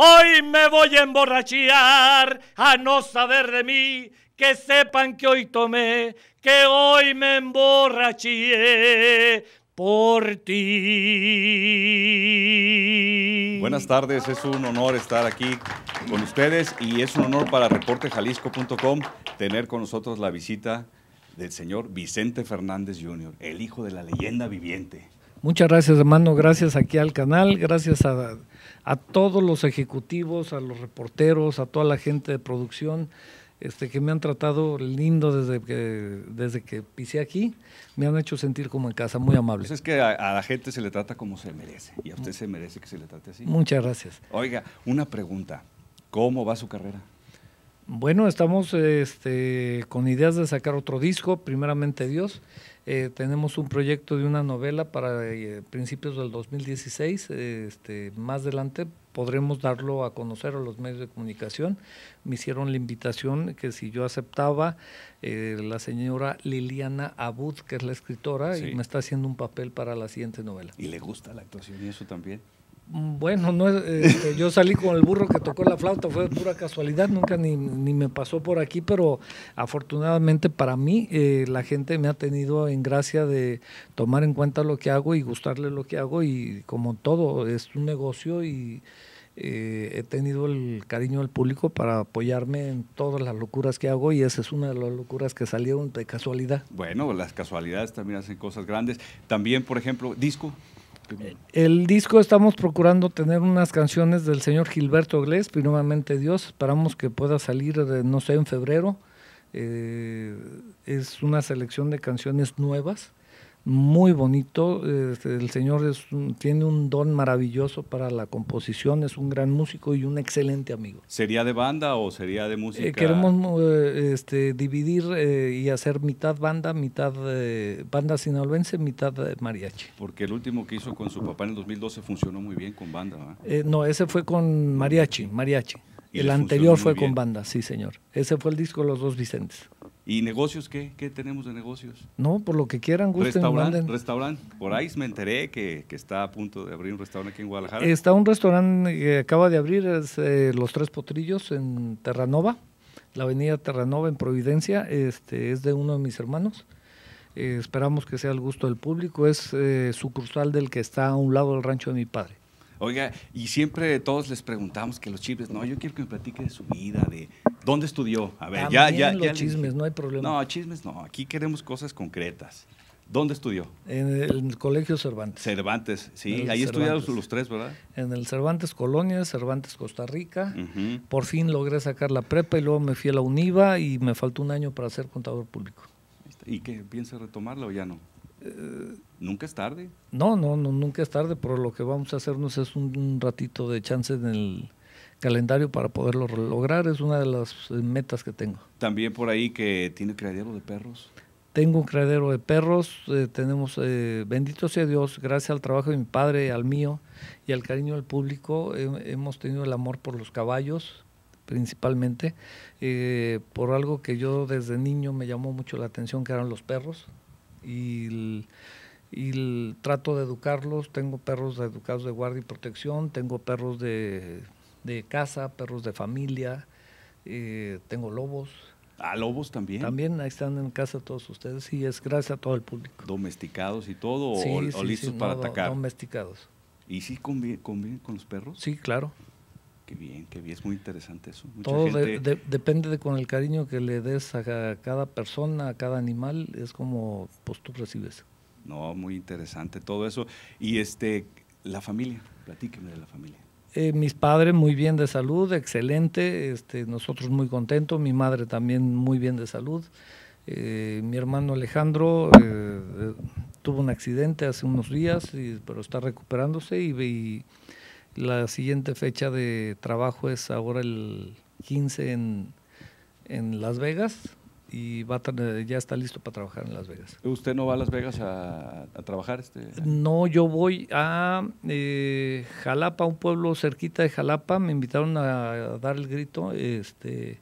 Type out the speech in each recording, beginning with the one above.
Hoy me voy a emborrachar a no saber de mí, que sepan que hoy tomé, que hoy me emborraché por ti. Buenas tardes, es un honor estar aquí con ustedes y es un honor para reportejalisco.com tener con nosotros la visita del señor Vicente Fernández Jr., el hijo de la leyenda viviente. Muchas gracias, hermano. Gracias aquí al canal. Gracias a, todos los ejecutivos, a los reporteros, a toda la gente de producción. Este, que me han tratado lindo desde que, desde que pisé aquí, me han hecho sentir como en casa, muy amable. Pues es que a, a, la gente se le trata como se merece, y a usted se merece que se le trate así. Muchas gracias. Oiga, una pregunta, ¿cómo va su carrera? Bueno, estamos este, con ideas de sacar otro disco, primeramente Dios. Eh, tenemos un proyecto de una novela para eh, principios del 2016. Este, más adelante podremos darlo a conocer a los medios de comunicación. Me hicieron la invitación que si yo aceptaba, eh, la señora Liliana Abud, que es la escritora, y me está haciendo un papel para la siguiente novela. ¿Y le gusta la actuación y eso también? Bueno, no, este, yo salí con el burro que tocó la flauta, fue pura casualidad, nunca ni, ni me pasó por aquí, pero afortunadamente para mí eh, la gente me ha tenido en gracia de tomar en cuenta lo que hago y gustarle lo que hago y como todo es un negocio y eh, he tenido el cariño del público para apoyarme en todas las locuras que hago y esa es una de las locuras que salieron de casualidad. Bueno, las casualidades también hacen cosas grandes. También, por ejemplo, disco. Eh, el disco estamos procurando tener unas canciones del señor Gilberto y nuevamente Dios, esperamos que pueda salir, no sé, en febrero. Eh, es una selección de canciones nuevas muy bonito. el señor tiene un don maravilloso para la composición, es un gran músico y un excelente amigo. ¿Sería de banda o sería de eh, música? queremos eh, este, dividir eh, y hacer mitad banda, mitad banda sinaloense, mitad mariachi. Porque el último que hizo con su papá en el 2012 funcionó muy bien con banda. no, ese fue con mariachi, mariachi. El anterior fue con banda, sí señor. Ese fue el disco Los Dos Vicentes. ¿Y negocios qué? ¿Qué tenemos de negocios? No, por lo que quieran, gusten, restaurante, Restaurante. Por ahí me enteré que, está a punto de abrir un restaurante aquí en Guadalajara. Está un restaurante que acaba de abrir, es eh, Los Tres Potrillos en Terranova, la avenida Terranova en Providencia. Este es de uno de mis hermanos. Eh, esperamos que sea el gusto del público. Es eh, sucursal del que está a un lado del rancho de mi padre. Oiga, y siempre todos les preguntamos que los chiles no, yo quiero que me platique de su vida, de, ¿Dónde estudió? A ver, ya, ya. Los chismes, no hay problema. No, chismes no. Aquí queremos cosas concretas. ¿Dónde estudió? En el Colegio Cervantes. Cervantes, sí. Ahí estudiaron los tres, ¿verdad? En el Cervantes Colonia, Cervantes Costa Rica. Por fin logré sacar la prepa y luego me fui a la UNIVA y me faltó un año para ser contador público. ¿Y qué? ¿Piensa retomarla o ya no? Eh, nunca es tarde. No, no, no, nunca es tarde, pero lo que vamos a hacernos es un ratito de chance en el calendario para poderlo lograr. Es una de las eh, metas que tengo. También por ahí que tiene creadero de perros. Tengo un criadero de perros, eh, tenemos, eh, bendito sea Dios, gracias al trabajo de mi padre, al mío y al cariño del público, hemos tenido el amor por los caballos, principalmente, por algo que yo desde niño me llamó mucho la atención, que eran los perros. Y trato de educarlos, tengo perros educados de guardia y protección, tengo perros de de casa, perros de familia, eh, tengo lobos. Ah, lobos también. También ahí están en casa todos ustedes y es gracias a todo el público. ¿Domesticados y todo o, listos para atacar? Domesticados. ¿Y sí conviven, con los perros? Sí, claro. Qué bien, qué bien, es muy interesante eso. todo depende de con el cariño que le des a cada persona, a cada animal, es como pues tú recibes. No, muy interesante todo eso. Y este, la familia, platíqueme de la familia. Eh, mis padres muy bien de salud, excelente, este, nosotros muy contentos, mi madre también muy bien de salud. Eh, mi hermano Alejandro eh, tuvo un accidente hace unos días, pero está recuperándose y, la siguiente fecha de trabajo es ahora el 15 en Las Vegas y va ya está listo para trabajar en Las Vegas. ¿Usted no va a Las Vegas a, trabajar? Este? No, yo voy a eh, Jalapa, un pueblo cerquita de Jalapa. Me invitaron a, dar el grito. Este,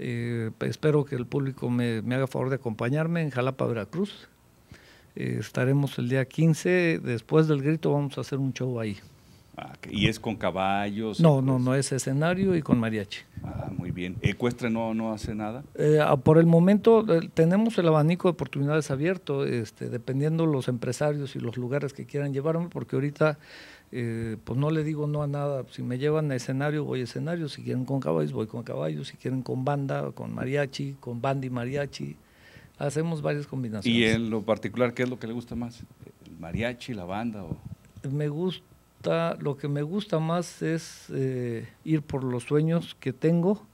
eh, espero que el público me, haga favor de acompañarme en Jalapa, Veracruz. Eh, estaremos el día 15. Después del grito vamos a hacer un show ahí. Ah, ¿Y es con caballos? No, no, no es escenario y con mariachi. Ah, muy bien. ¿Ecuestre no, no hace nada? Eh, ah, por el momento eh, tenemos el abanico de oportunidades abierto, este, dependiendo los empresarios y los lugares que quieran llevarme, porque ahorita eh, pues no le digo no a nada. Si me llevan a escenario, voy a escenario. Si quieren con caballos, voy con caballos. Si quieren con banda, con mariachi, con banda y mariachi. Hacemos varias combinaciones. ¿Y en lo particular qué es lo que le gusta más? ¿El mariachi, la banda? Me gusta lo que me gusta más es eh, ir por los sueños que tengo,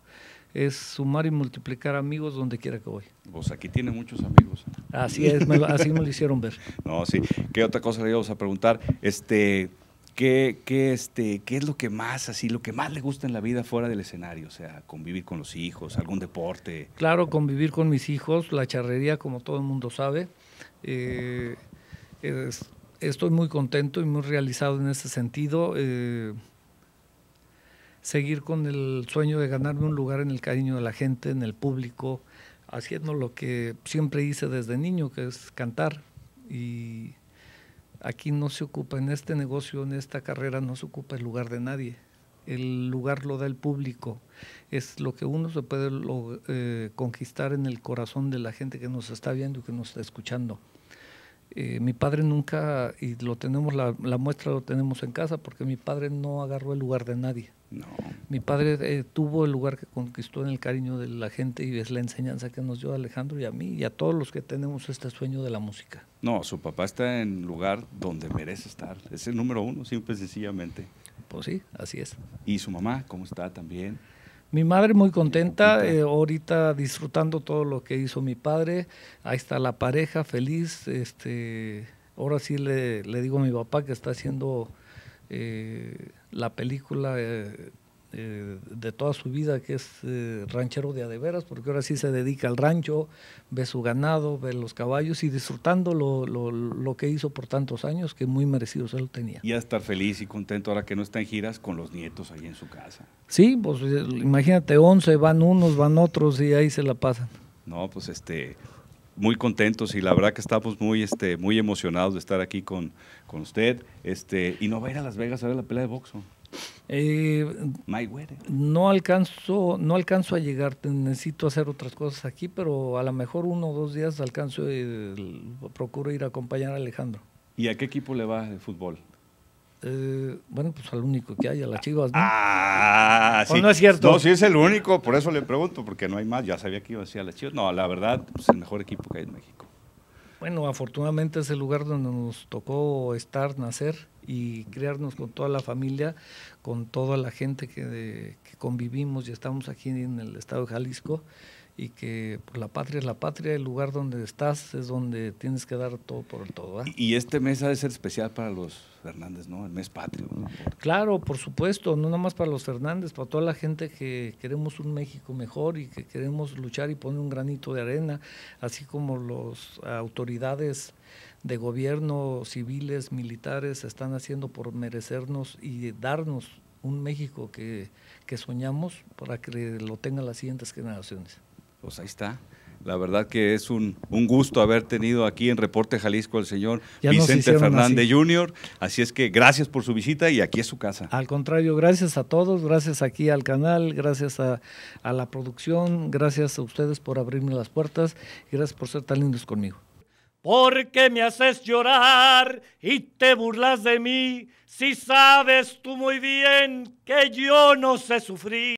es sumar y multiplicar amigos donde quiera que voy. Pues aquí tiene muchos amigos. ¿eh? Así es, así me lo hicieron ver. No, sí. ¿Qué otra cosa le íbamos a preguntar? Este, ¿qué, qué, este, ¿Qué es lo que más, así, lo que más le gusta en la vida fuera del escenario? O sea, convivir con los hijos, algún deporte. Claro, convivir con mis hijos, la charrería, como todo el mundo sabe. Eh, es, estoy muy contento y muy realizado en ese sentido. Eh, seguir con el sueño de ganarme un lugar en el cariño de la gente, en el público, haciendo lo que siempre hice desde niño, que es cantar. Y aquí no se ocupa, en este negocio, en esta carrera, no se ocupa el lugar de nadie. El lugar lo da el público. Es lo que uno se puede eh, conquistar en el corazón de la gente que nos está viendo y que nos está escuchando. Eh, mi padre nunca, y lo tenemos, la, muestra lo tenemos en casa, porque mi padre no agarró el lugar de nadie. No. Mi padre eh, tuvo el lugar que conquistó en el cariño de la gente y es la enseñanza que nos dio Alejandro y a mí y a todos los que tenemos este sueño de la música. No, su papá está en lugar donde merece estar. Es el número uno, simple y sencillamente. Pues sí, así es. ¿Y su mamá cómo está también? Mi madre muy contenta, eh, ahorita disfrutando todo lo que hizo mi padre. Ahí está la pareja, feliz. Este, ahora sí le, digo a mi papá que está haciendo eh, la película eh, eh, de toda su vida, que es eh, ranchero de adeveras, porque ahora sí se dedica al rancho, ve su ganado, ve los caballos y disfrutando lo, lo, que hizo por tantos años, que muy merecido se lo tenía. Y a estar feliz y contento ahora que no está en giras con los nietos ahí en su casa. Sí, pues eh, imagínate, 11, van unos, van otros y ahí se la pasan. No, pues este, muy contentos y la verdad que estamos muy, este, muy emocionados de estar aquí con, con usted. Este, y no va a ir a Las Vegas a ver la pelea de boxeo. Eh, no alcanzo, no alcanzo a llegar, necesito hacer otras cosas aquí, pero a lo mejor uno o dos días alcanzo y procuro ir a acompañar a Alejandro. ¿Y a qué equipo le va el fútbol? Eh, bueno, pues al único que hay, a las Chivas. Ah, sí. no es cierto? No, sí es el único, por eso le pregunto, porque no hay más. Ya sabía que iba a decir a las Chivas. No, la verdad, es pues, el mejor equipo que hay en México. Bueno, afortunadamente es el lugar donde nos tocó estar, nacer y criarnos con toda la familia, con toda la gente que, convivimos y estamos aquí en el estado de Jalisco y que pues, la patria es la patria, el lugar donde estás es donde tienes que dar todo por el todo. Y, este mes ha de ser especial para los Fernández, ¿no? El mes patrio. Claro, por supuesto, no nada más para los Fernández, para toda la gente que queremos un México mejor y que queremos luchar y poner un granito de arena, así como las autoridades de gobierno, civiles, militares, están haciendo por merecernos y darnos un México que, que soñamos para que lo tengan las siguientes generaciones. Pues ahí está. La verdad que es un, gusto haber tenido aquí en Reporte Jalisco al señor Vicente Fernández Jr. Así es que gracias por su visita y aquí es su casa. Al contrario, gracias a todos, gracias aquí al canal, gracias a, a la producción, gracias a ustedes por abrirme las puertas y gracias por ser tan lindos conmigo. Porque me haces llorar y te burlas de mí, si sabes tú muy bien que yo no sé sufrir.